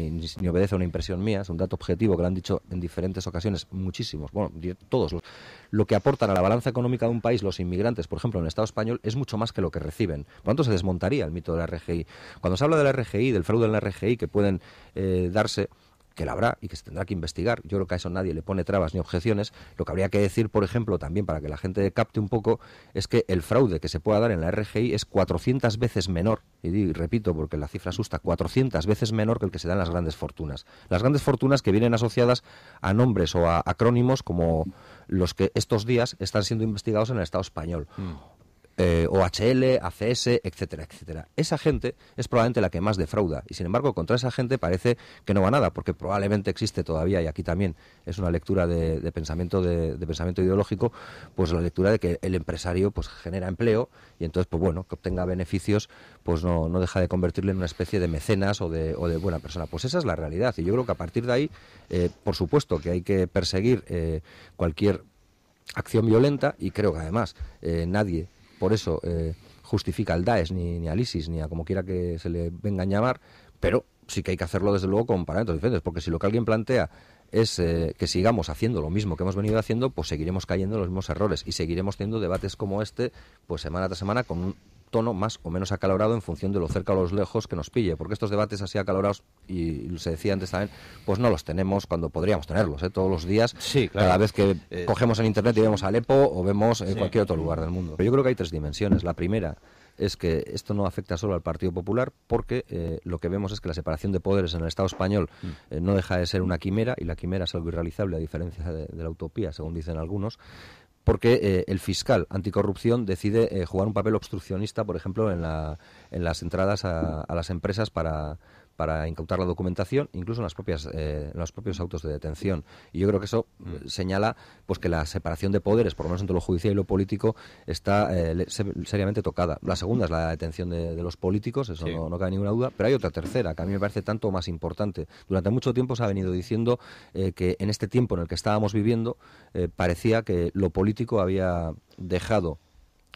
ni obedece a una impresión mía, es un dato objetivo que lo han dicho en diferentes ocasiones muchísimos, bueno, todos los, lo que aportan a la balanza económica de un país los inmigrantes, por ejemplo, en el Estado español, es mucho más que lo que reciben. Por lo tanto, se desmontaría el mito de la RGI. Cuando se habla de la RGI, del fraude en la RGI que pueden eh, darse, que la habrá y que se tendrá que investigar. Yo creo que a eso nadie le pone trabas ni objeciones. Lo que habría que decir, por ejemplo, también para que la gente capte un poco, es que el fraude que se pueda dar en la RGI es 400 veces menor, y repito porque la cifra asusta, 400 veces menor que el que se dan en las grandes fortunas. Las grandes fortunas que vienen asociadas a nombres o a acrónimos como los que estos días están siendo investigados en el Estado español. Mm. Eh, OHL, ACS, etcétera, etcétera. Esa gente es probablemente la que más defrauda y sin embargo contra esa gente parece que no va nada porque probablemente existe todavía y aquí también es una lectura de, pensamiento de, pensamiento ideológico, pues la lectura de que el empresario pues genera empleo y entonces pues bueno que obtenga beneficios pues no, deja de convertirle en una especie de mecenas o de, o de buena persona. Pues esa es la realidad y yo creo que a partir de ahí, eh, por supuesto que hay que perseguir eh, cualquier acción violenta y creo que además nadie por eso eh, justifica al Daesh, ni, ni al ISIS, ni a como quiera que se le venga a llamar, pero sí que hay que hacerlo desde luego con parámetros diferentes, porque si lo que alguien plantea es eh, que sigamos haciendo lo mismo que hemos venido haciendo, pues seguiremos cayendo en los mismos errores y seguiremos teniendo debates como este, pues semana tras semana, con un tono más o menos acalorado en función de lo cerca o los lejos que nos pille, porque estos debates así acalorados, y se decía antes también, pues no los tenemos cuando podríamos tenerlos, ¿eh? todos los días, cada vez que eh, cogemos en Internet y vemos Alepo o vemos cualquier otro lugar del mundo. Pero yo creo que hay tres dimensiones. La primera es que esto no afecta solo al Partido Popular porque eh, lo que vemos es que la separación de poderes en el Estado español mm. no deja de ser una quimera y la quimera es algo irrealizable a diferencia de la utopía, según dicen algunos porque eh, el fiscal anticorrupción decide eh, jugar un papel obstruccionista, por ejemplo, en, las entradas a las empresas para, para incautar la documentación, incluso en, las propias, eh, los propios autos de detención. Y yo creo que eso mm. eh, señala pues que la separación de poderes, por lo menos entre lo judicial y lo político, está eh, seriamente tocada. La segunda es la detención de, los políticos, eso no, cabe ninguna duda, pero hay otra tercera que a mí me parece tanto más importante. Durante mucho tiempo se ha venido diciendo que en este tiempo en el que estábamos viviendo parecía que lo político había dejado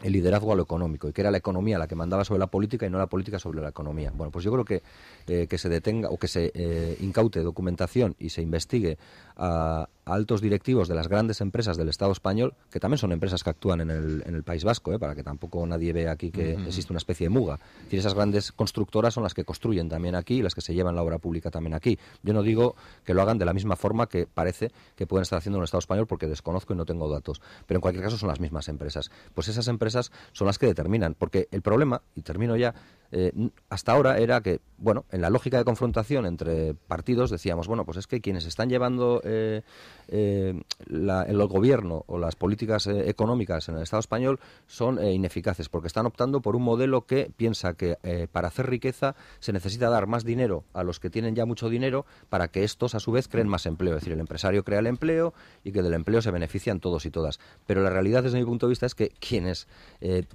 el liderazgo a lo económico y que era la economía la que mandaba sobre la política y no la política sobre la economía. Bueno, pues yo creo que, eh, que se detenga o que se eh, incaute documentación y se investigue a, altos directivos de las grandes empresas del Estado español, que también son empresas que actúan en el, en el País Vasco, ¿eh? para que tampoco nadie vea aquí que existe una especie de muga. Es esas grandes constructoras son las que construyen también aquí y las que se llevan la obra pública también aquí. Yo no digo que lo hagan de la misma forma que parece que pueden estar haciendo en el Estado español porque desconozco y no tengo datos, pero en cualquier caso son las mismas empresas. Pues esas empresas son las que determinan, porque el problema, y termino ya, eh, hasta ahora era que, bueno, en la lógica de confrontación entre partidos decíamos, bueno, pues es que quienes están llevando eh, eh, el gobierno o las políticas eh, económicas en el Estado español son ineficaces porque están optando por un modelo que piensa que para hacer riqueza se necesita dar más dinero a los que tienen ya mucho dinero para que estos a su vez creen más empleo. Es decir, el empresario crea el empleo y que del empleo se benefician todos y todas. Pero la realidad desde mi punto de vista es que quienes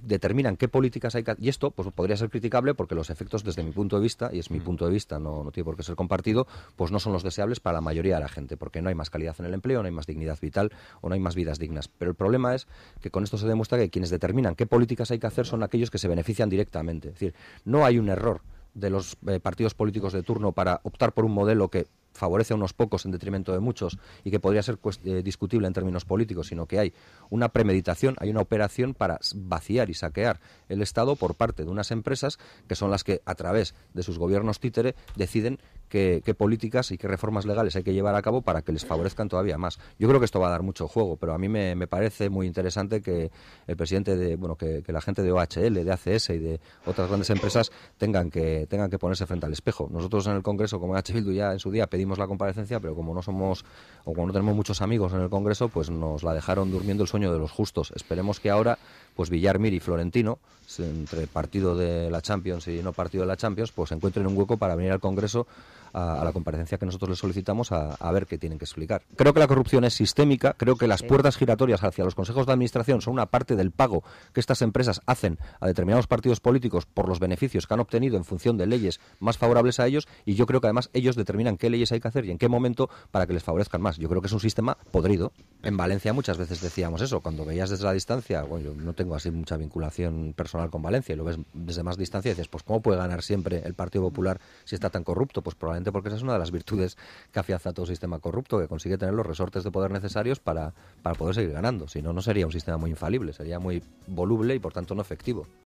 determinan qué políticas hay que... Y esto pues, podría ser criticable porque los efectos desde mi punto de vista, y es mi mm. punto de vista, no, no tiene por qué ser compartido, pues no son los deseables para la mayoría de la gente. Porque no hay más calidad en el empleo, no hay más dignidad vital o no hay más vidas dignas. Pero el problema es que con esto se demuestra que quienes determinan qué políticas hay que hacer son aquellos que se benefician directamente. Es decir, no hay un error de los eh, partidos políticos de turno para optar por un modelo que favorece a unos pocos en detrimento de muchos y que podría ser eh, discutible en términos políticos, sino que hay una premeditación, hay una operación para vaciar y saquear el Estado por parte de unas empresas que son las que a través de sus gobiernos títere deciden qué, políticas y qué reformas legales hay que llevar a cabo para que les favorezcan todavía más. Yo creo que esto va a dar mucho juego, pero a mí me, parece muy interesante que el presidente de, bueno, que, la gente de OHL, de ACS y de otras grandes empresas tengan que, tengan que ponerse frente al espejo. Nosotros en el Congreso, como en H. Bildu ya en su día pedimos la comparecencia, pero como no somos o como no tenemos muchos amigos en el Congreso, pues nos la dejaron durmiendo el sueño de los justos. Esperemos que ahora, pues Villar, y Florentino, entre partido de la Champions y no partido de la Champions, pues encuentren un hueco para venir al Congreso a, la comparecencia que nosotros les solicitamos a, ver qué tienen que explicar. Creo que la corrupción es sistémica, creo que las puertas giratorias hacia los consejos de administración son una parte del pago que estas empresas hacen a determinados partidos políticos por los beneficios que han obtenido en función de leyes más favorables a ellos y yo creo que además ellos determinan qué leyes hay que hacer y en qué momento para que les favorezcan más. Yo creo que es un sistema podrido. En Valencia muchas veces decíamos eso, cuando veías desde la distancia, bueno, yo no tengo así mucha vinculación personal con Valencia y lo ves desde más distancia y dices, pues ¿cómo puede ganar siempre el Partido Popular si está tan corrupto? Pues probablemente porque esa es una de las virtudes que afianza todo sistema corrupto, que consigue tener los resortes de poder necesarios para, para poder seguir ganando. Si no, no sería un sistema muy infalible, sería muy voluble y por tanto no efectivo.